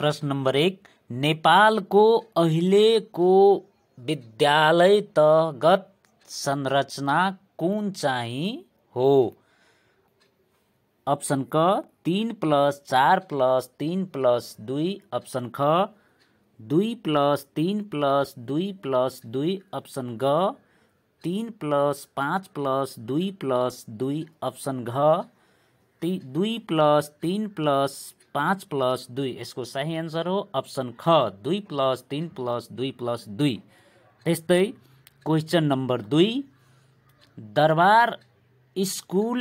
प्रश्न नम्बर एक नेपालको अहिलेको विद्यालय तगत संरचना कुन चाहिँ हो अप्सन क तिन प्लस चार प्लस तिन प्लस दुई अप्सन ख दुई प्लस तिन प्लस दुई प्लस दुई अप्सन ग तिन प्लस पाँच प्लस दुई प्लस दुई अप्सन घ ती दुई प्लस तिन प्लस पाँच प्लस दुई यसको सही एन्सर हो अप्सन ख दुई प्लस तिन प्लस दुई प्लस दुई त्यस्तै क्वेसन नम्बर दुई दरबार स्कुल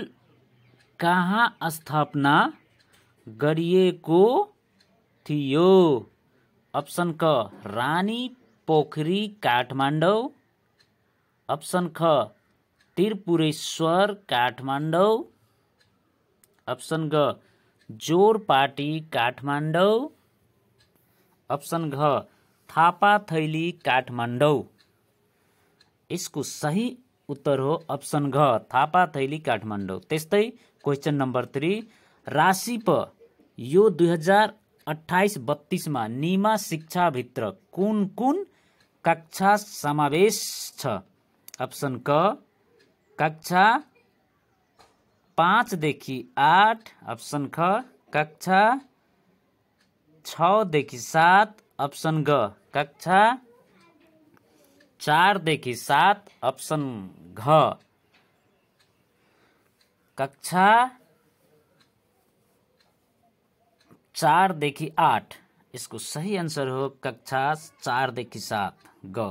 कहाँ स्थापना गरिएको थियो अप्सन क रानी पोखरी काठमाडौँ अप्सन ख त्रिपुरेश्वर काठमाडौँ अप्सन ग जोर पार्टी काठमाडौँ अप्सन घ थापा थैली काठमाडौँ यसको सही उत्तर हो अप्सन घ थापा थैली काठमाडौँ त्यस्तै क्वेसन नम्बर थ्री राशिप यो दुई हजार अठाइस बत्तिसमा निमा शिक्षाभित्र कुन कुन कक्षा समावेश छ अप्सन क कक्षा देखि आठ अप्सन ख कक्षा छदेखि सात अप्सन ग कक्षा चार देखि सात अप्सन घ कक्षा चार देखि आठ इसको सही आंसर हो कक्षा चार देखि सात ग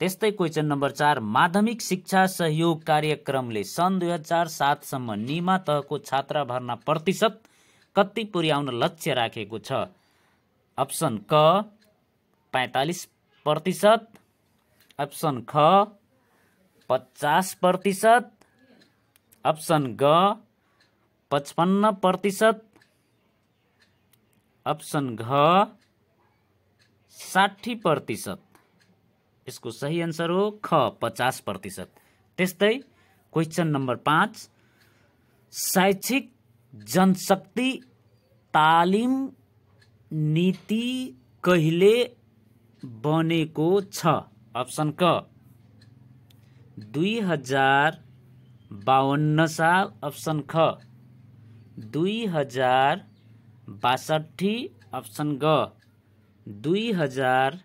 त्यस्तै क्वेसन नम्बर चार माध्यमिक शिक्षा सहयोग कार्यक्रमले सन् दुई हजार सातसम्म निमा तहको छात्रा भर्ना प्रतिशत कति पुर्याउन लक्ष्य राखेको छ अप्सन क पैँतालिस प्रतिशत अप्सन ख पचास प्रतिशत अप्सन ग पचपन्न प्रतिशत अप्सन घ साठी प्रतिशत यसको सही एन्सर हो ख पचास प्रतिशत त्यस्तै क्वेसन नम्बर पाँच शैक्षिक जनशक्ति तालिम नीति कहिले बनेको छ अप्सन क दुई हजार बाहन्न साल अप्सन ख दुई हजार बासठी अप्सन ग दुई हजार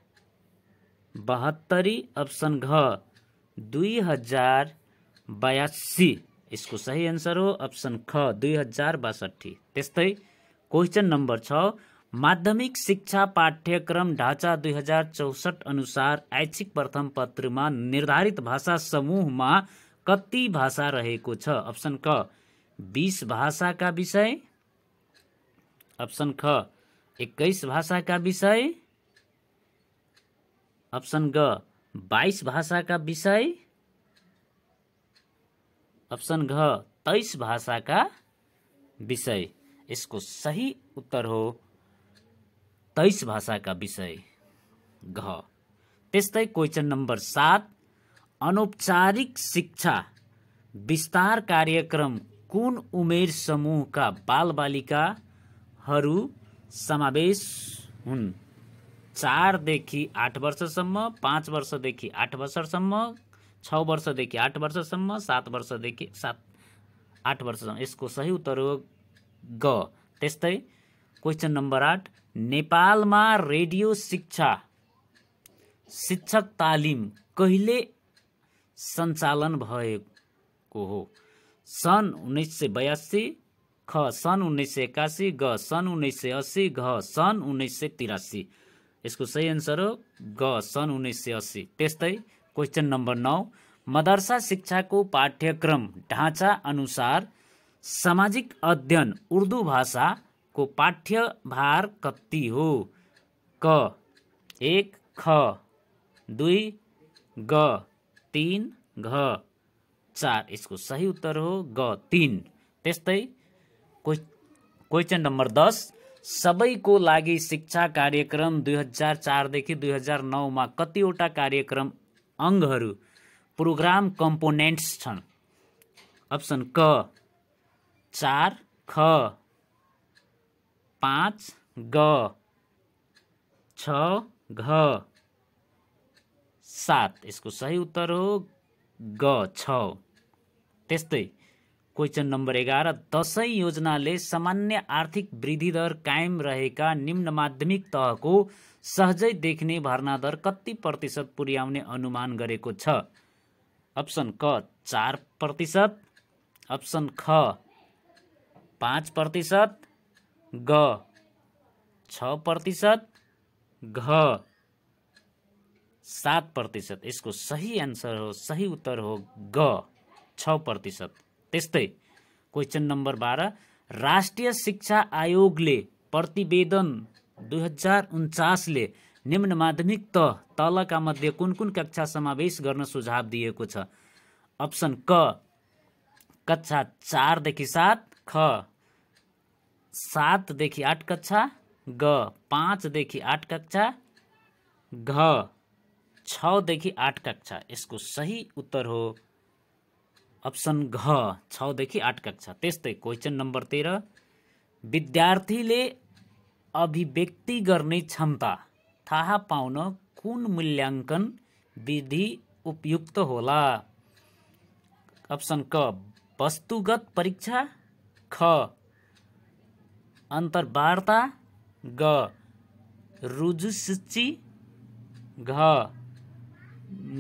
बहत्तरी अप्सन घ दुई हजार बयासी यसको सही एन्सर हो अप्सन ख दुई हजार बासठी त्यस्तै क्वेसन नम्बर छ माध्यमिक शिक्षा पाठ्यक्रम ढाँचा दुई हजार चौसठ अनुसार ऐच्छिक प्रथम पत्रमा निर्धारित भाषा समूहमा कति भाषा रहेको छ अप्सन क बिस भाषाका विषय अप्सन ख एक्काइस भाषाका विषय अप्सन ग बाइस भाषाका विषय अप्सन घ तेइस भाषाका विषय यसको सही उत्तर हो तेइस भाषाका विषय घ त्यस्तै क्वेसन नम्बर सात अनौपचारिक शिक्षा विस्तार कार्यक्रम कुन उमेर समूहका बालबालिकाहरू समावेश हुन् चारदेखि आठ वर्षसम्म पाँच वर्षदेखि आठ वर्षसम्म छ वर्षदेखि आठ वर्षसम्म सात वर्षदेखि सात आठ वर्षसम्म यसको सही उत्तर हो ग त्यस्तै क्वेसन नम्बर आठ नेपालमा रेडियो शिक्षा शिक्षक तालिम कहिले सञ्चालन भएको हो सन् उन्नाइस सय बयासी ख सन् उन्नाइस सय एक्कासी ग सन् उन्नाइस सय अस्सी घ सन् उन्नाइस सय तिरासी यसको सही एन्सर हो ग सन् उन्नाइस सय अस्सी त्यस्तै क्वेसन नम्बर नौ मदरसा शिक्षाको पाठ्यक्रम ढाँचा अनुसार सामाजिक अध्ययन उर्दू भाषाको भार कति हो क एक ख दुई ग तिन घ चार यसको सही उत्तर हो ग तिन त्यस्तै क्वेसन नम्बर दस सबैको लागि शिक्षा कार्यक्रम दुई हजार चारदेखि दुई हजार नौमा कतिवटा कार्यक्रम अङ्गहरू प्रोग्राम कम्पोनेन्ट्स छन् अप्सन क चार ख पाँच ग छ घ सात यसको सही उत्तर हो ग छ त्यस्तै क्वेसन नम्बर एघार दसैँ योजनाले सामान्य आर्थिक वृद्धि दर कायम रहेका निम्न माध्यमिक तहको सहजै देख्ने भर्ना दर कति प्रतिशत पुर्याउने अनुमान गरेको छ अप्सन क चार प्रतिशत अप्सन ख पाँच प्रतिशत ग छ प्रतिशत घ सात प्रतिशत यसको सही एन्सर हो सही उत्तर हो ग छ प्रतिशत त्यस्तै क्वेसन नम्बर बाह्र राष्ट्रिय शिक्षा आयोगले प्रतिवेदन दुई हजार उन्चासले निम्न माध्यमिक तह तलका मध्ये कुन कुन कक्षा समावेश गर्न सुझाव दिएको छ अप्सन क कक्षा चारदेखि सात ख सातदेखि आठ कक्षा ग पाँचदेखि आठ कक्षा घ छदेखि आठ कक्षा यसको सही उत्तर हो अप्सन घ छदेखि आठ कक्षा त्यस्तै क्वेसन नम्बर तेह्र विद्यार्थीले अभिव्यक्ति गर्ने क्षमता थाहा पाउन कुन मूल्याङ्कन विधि उपयुक्त होला अप्सन क वस्तुगत परीक्षा ख अन्तर्वार्ता ग रुजुसूची घ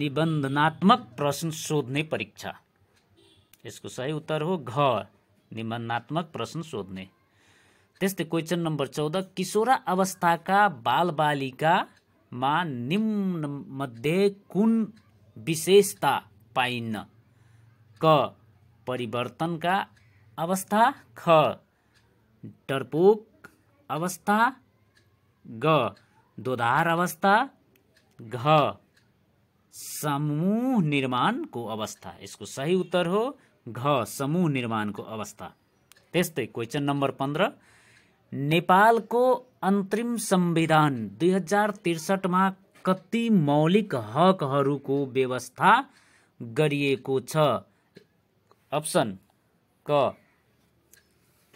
निबन्धनात्मक प्रश्न सोध्ने परीक्षा यसको सही उत्तर हो घ निबन्धात्मक प्रश्न सोध्ने त्यस्तै क्वेसन नम्बर चौध किशोरा अवस्थाका बालबालिकामा मध्ये कुन विशेषता पाइन्न क परिवर्तनका अवस्था ख डरपोक अवस्था ग दोधार अवस्था घ समूह निर्माणको अवस्था यसको सही उत्तर हो घ समूह निर्माणको अवस्था त्यस्तै क्वेसन नम्बर पन्ध्र नेपालको अन्तरिम संविधान दुई हजार त्रिसठमा कति मौलिक हकहरूको व्यवस्था गरिएको छ अप्सन क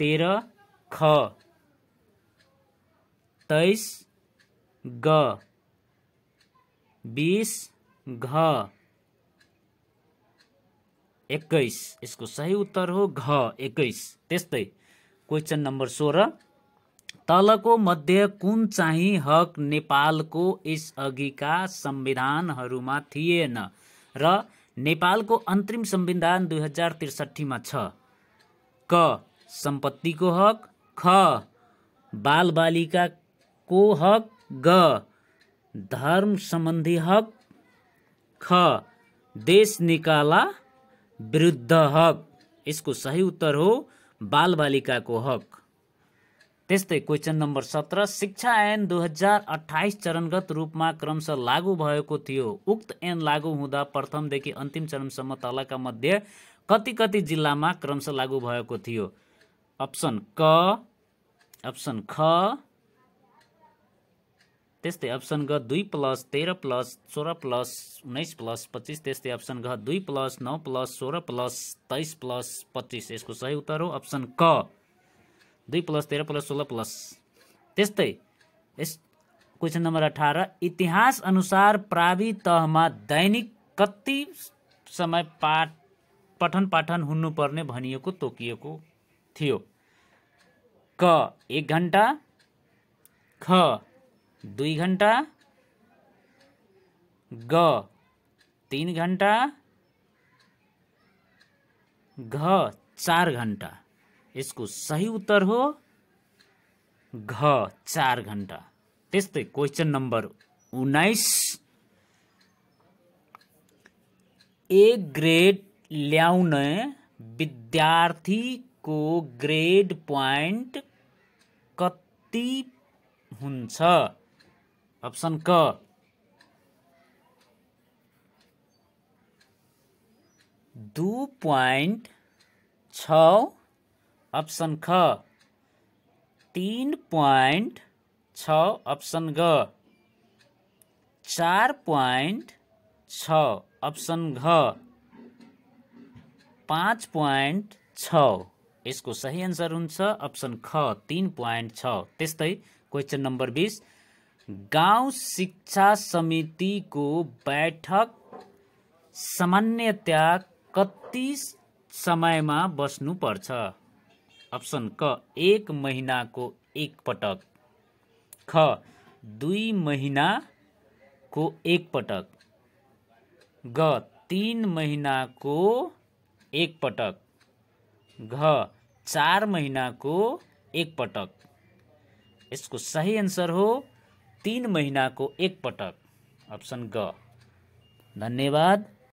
तेह्र ख तेइस ग बिस घ एक्काइस यसको सही उत्तर हो घ एक्काइस त्यस्तै क्वेसन नम्बर सोह्र तलको मध्य कुन चाहिँ हक नेपालको यसअघिका संविधानहरूमा थिएन र नेपालको अन्तरिम संविधान दुई हजार त्रिसठीमा छ क सम्पत्तिको हक ख बालबालिकाको हक ग धर्म सम्बन्धी हक ख देश निकाला विरुद्ध हक यसको सही उत्तर हो बालबालिकाको हक त्यस्तै क्वेसन नम्बर सत्र शिक्षा ऐन दुई हजार अठाइस चरणगत रूपमा क्रमशः लागू भएको थियो उक्त ऐन लागू हुँदा प्रथमदेखि अन्तिम चरणसम्म तलका मध्ये कति कति जिल्लामा क्रमशः लागू भएको थियो अप्सन क अप्सन ख त्यस्तै अप्सन ग दुई प्लस तेह्र प्लस सोह्र प्लस उन्नाइस प्लस पच्चिस त्यस्तै अप्सन घ दुई प्लस नौ प्लस सोह्र प्लस तेइस प्लस पच्चिस यसको सही उत्तर हो अप्सन क दुई प्लस तेह्र प्लस सोह्र प्लस त्यस्तै यस क्वेसन नम्बर अठार इतिहास अनुसार प्रावि तहमा दैनिक कति समय पाठ पठन पाठन हुनुपर्ने भनिएको तोकिएको थियो क एक घन्टा ख दुई घंटा ग तीन घंटा घ चार घंटा इसको सही उत्तर हो घ चार घंटा तस्ते क्वेश्चन नंबर उन्नाइस ए ग्रेड विद्यार्थी को ग्रेड पॉइंट कति हुन्छ ऑप्शन क दू पॉइंट छ ऑप्शन ख तीन पॉइंट छ ऑप्शन ग चार पॉइंट छ ऑप्शन घ पाँच पॉइंट छ सही आंसर होप्शन ख तीन पॉइंट छ त्यस्तै क्वेसन नम्बर गाउँ शिक्षा समितिको बैठक सामान्यतया कति समयमा बस्नुपर्छ अप्सन क एक महिनाको एकपटक ख दुई महिनाको एकपटक ग तिन महिनाको एकपटक घ चार महिनाको एकपटक यसको सही आन्सर हो तीन महीना को एक पटक ऑप्शन ग धन्यवाद